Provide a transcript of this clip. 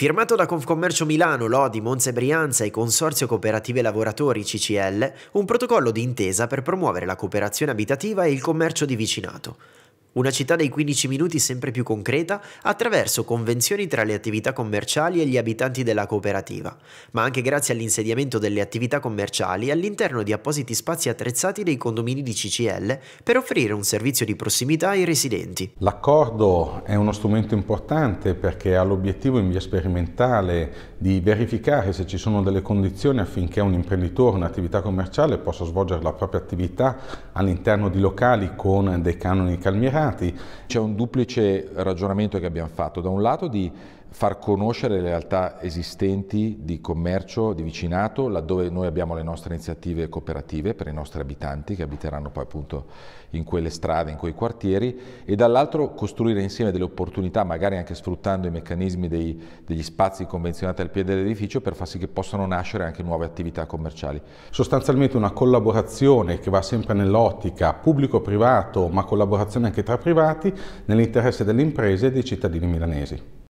Firmato da Confcommercio Milano, Lodi, Monza e Brianza e Consorzio Cooperative Lavoratori CCL, un protocollo d'intesa per promuovere la cooperazione abitativa e il commercio di vicinato. Una città dei 15 minuti sempre più concreta attraverso convenzioni tra le attività commerciali e gli abitanti della cooperativa, ma anche grazie all'insediamento delle attività commerciali all'interno di appositi spazi attrezzati dei condomini di CCL per offrire un servizio di prossimità ai residenti. L'accordo è uno strumento importante perché ha l'obiettivo in via sperimentale di verificare se ci sono delle condizioni affinché un imprenditore, un'attività commerciale possa svolgere la propria attività all'interno di locali con dei canoni calmierati mercati. C'è un duplice ragionamento che abbiamo fatto, da un lato di far conoscere le realtà esistenti di commercio, di vicinato, laddove noi abbiamo le nostre iniziative cooperative per i nostri abitanti che abiteranno poi appunto in quelle strade, in quei quartieri e dall'altro costruire insieme delle opportunità, magari anche sfruttando i meccanismi dei, degli spazi convenzionati al piede dell'edificio per far sì che possano nascere anche nuove attività commerciali. Sostanzialmente una collaborazione che va sempre nell'ottica pubblico-privato, ma collaborazione anche tra tra privati nell'interesse delle imprese e dei cittadini milanesi.